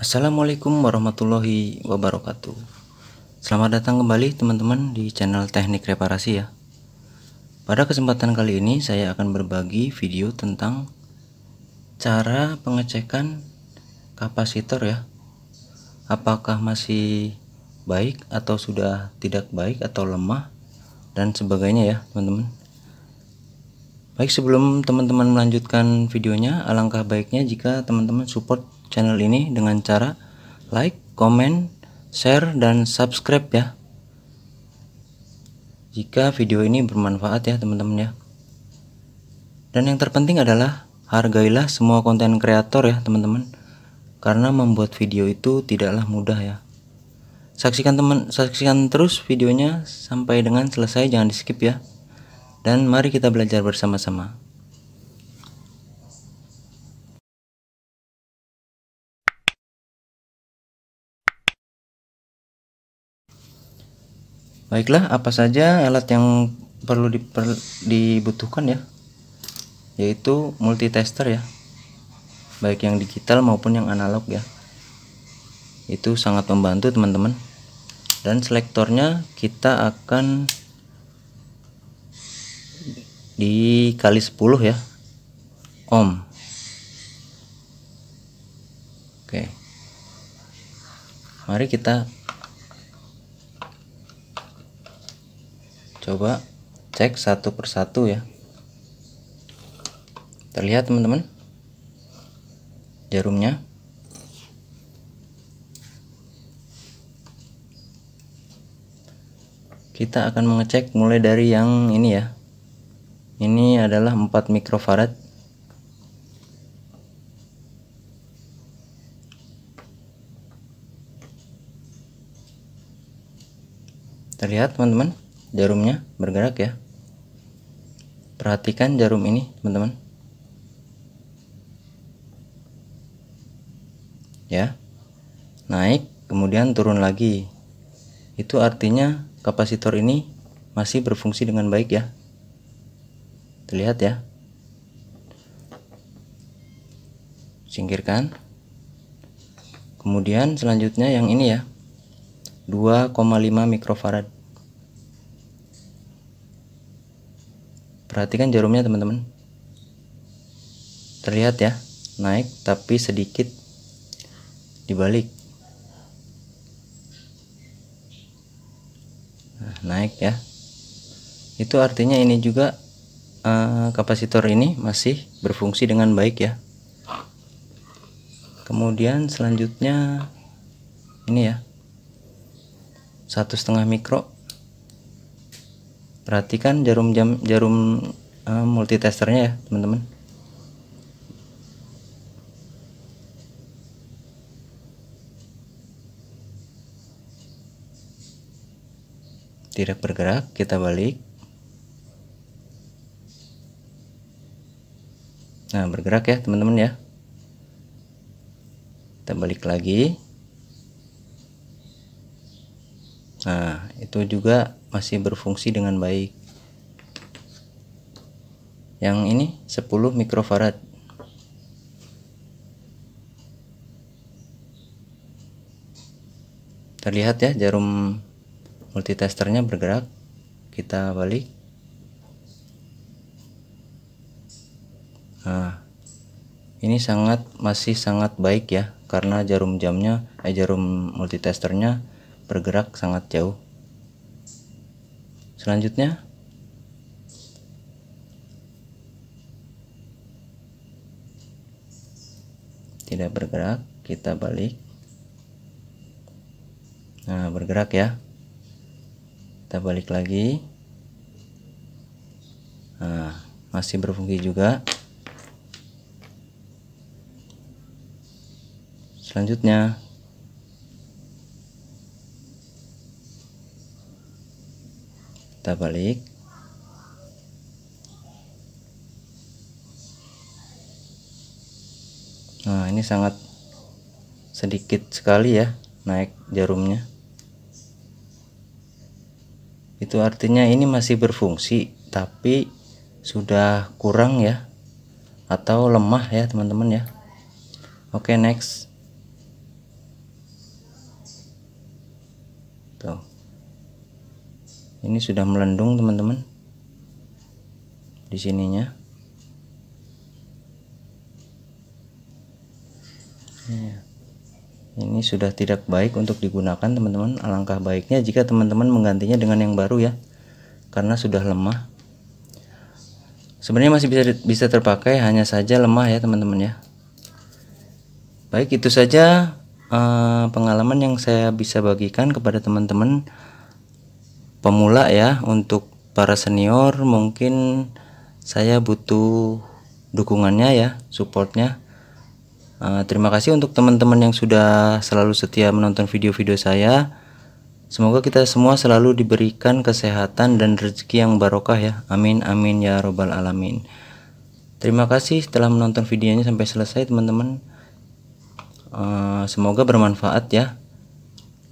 Assalamualaikum warahmatullahi wabarakatuh Selamat datang kembali teman-teman di channel teknik reparasi ya Pada kesempatan kali ini saya akan berbagi video tentang Cara pengecekan kapasitor ya Apakah masih baik atau sudah tidak baik atau lemah dan sebagainya ya teman-teman Baik sebelum teman-teman melanjutkan videonya alangkah baiknya jika teman-teman support channel ini dengan cara like, comment, share, dan subscribe ya. Jika video ini bermanfaat ya teman-teman ya. Dan yang terpenting adalah hargailah semua konten kreator ya teman-teman. Karena membuat video itu tidaklah mudah ya. Saksikan teman saksikan terus videonya sampai dengan selesai jangan di skip ya. Dan mari kita belajar bersama-sama. Baiklah, apa saja alat yang perlu diper, dibutuhkan ya? Yaitu multitester ya. Baik yang digital maupun yang analog ya. Itu sangat membantu teman-teman. Dan selektornya kita akan dikali 10 ya. Ohm. Oke. Mari kita coba cek satu persatu ya terlihat teman-teman jarumnya kita akan mengecek mulai dari yang ini ya ini adalah 4 mikrofarad terlihat teman-teman jarumnya bergerak ya perhatikan jarum ini teman-teman ya naik kemudian turun lagi itu artinya kapasitor ini masih berfungsi dengan baik ya terlihat ya singkirkan kemudian selanjutnya yang ini ya 2,5 mikrofarad perhatikan jarumnya teman-teman terlihat ya naik tapi sedikit dibalik nah, naik ya itu artinya ini juga uh, kapasitor ini masih berfungsi dengan baik ya kemudian selanjutnya ini ya satu setengah mikro perhatikan jarum jam jarum uh, eh, multitesternya ya teman-teman tidak bergerak kita balik nah bergerak ya teman-teman ya kita balik lagi Nah, itu juga masih berfungsi dengan baik. Yang ini 10 mikrofarad. Terlihat ya jarum multitesternya bergerak. Kita balik. Nah, ini sangat masih sangat baik ya karena jarum jamnya eh jarum multitesternya bergerak sangat jauh. Selanjutnya, tidak bergerak, kita balik. Nah, bergerak ya. Kita balik lagi. Nah, masih berfungsi juga. Selanjutnya, kita balik nah ini sangat sedikit sekali ya naik jarumnya itu artinya ini masih berfungsi tapi sudah kurang ya atau lemah ya teman-teman ya oke okay, next tuh ini sudah melendung teman-teman di sininya iya. ini sudah tidak baik untuk digunakan teman-teman alangkah baiknya jika teman-teman menggantinya dengan yang baru ya karena sudah lemah sebenarnya masih bisa bisa terpakai hanya saja lemah ya teman-teman ya baik itu saja uh, pengalaman yang saya bisa bagikan kepada teman-teman pemula ya untuk para senior mungkin saya butuh dukungannya ya supportnya uh, terima kasih untuk teman-teman yang sudah selalu setia menonton video-video saya semoga kita semua selalu diberikan kesehatan dan rezeki yang barokah ya amin amin ya robbal alamin terima kasih telah menonton videonya sampai selesai teman-teman uh, semoga bermanfaat ya